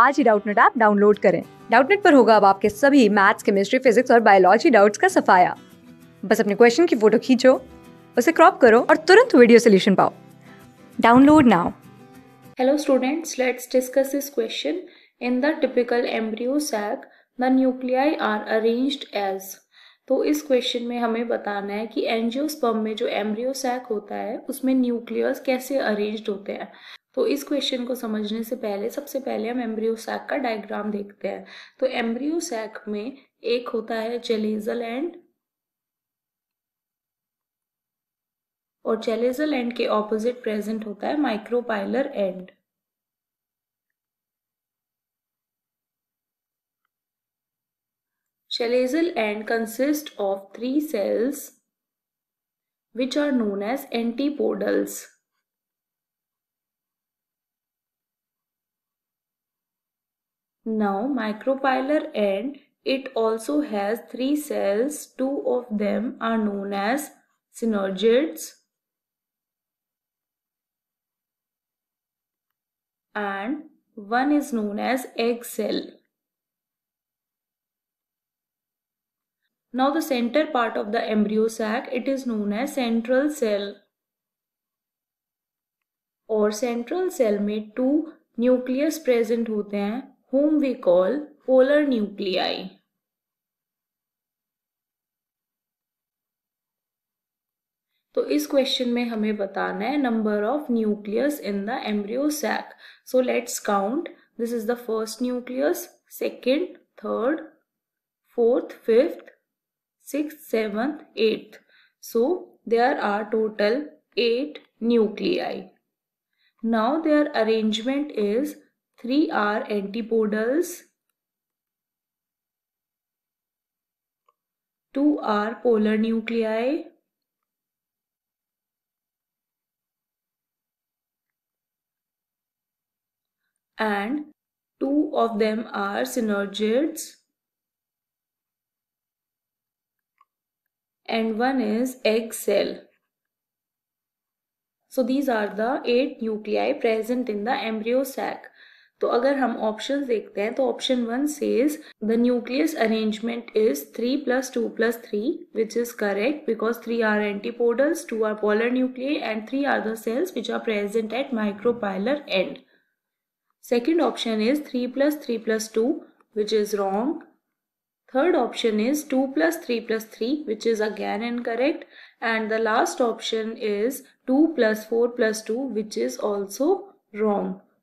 आज ही Doubtnut app download करें डाउटनेट पर होगा अब आपके सभी मैथ्स केमिस्ट्री फिजिक्स और बायोलॉजी डाउट्स का सफाया बस अपने क्वेश्चन की फोटो खींचो उसे क्रॉप करो और तुरंत वीडियो सोल्यूशन पाओ download now hello students let's discuss this question in the typical embryo sac the nuclei are arranged as तो इस क्वेश्चन में हमें बताना है कि एनजीओस्पर्म में जो एम्ब्रियो सैक होता है उसमें न्यूक्लियस कैसे अरेंज्ड होते हैं तो इस क्वेश्चन को समझने से पहले सबसे पहले हम एम्ब्रियो सैक का डायग्राम देखते हैं तो एम्ब्रियो सैक में एक होता है चेलेजल एंड और चेलेजल एंड के ऑपोजिट प्रेजेंट होता है micropylar end chalazal end consist of three cells which are known as antipodals Now micropylar end, it also has three cells. Two of them are known as synergids and one is known as egg cell. Now the center part of the embryo sac, it is known as central cell or central cell made two nucleus present hote hain. whom we call polar nuclei. तो इस question में हमें बताना है number of nucleus in the embryo sac so let's count this is the first nucleus second third fourth fifth six seventh eighth so there are total eight nuclei now their arrangement is Three are antipodals. Two are polar nuclei. And two of them are synergids. And one is egg cell. So these are the 8 nuclei present in the embryo sac. तो अगर हम option देखते हैं तो option one says the nucleus arrangement is three plus two plus three which is correct because three are antipodals two are polar nuclear and three are the cells which are present at micropylar end second option is three plus three plus two which is wrong third option is two plus three plus three which is again and correct and the last option is two plus four plus two which is also wrong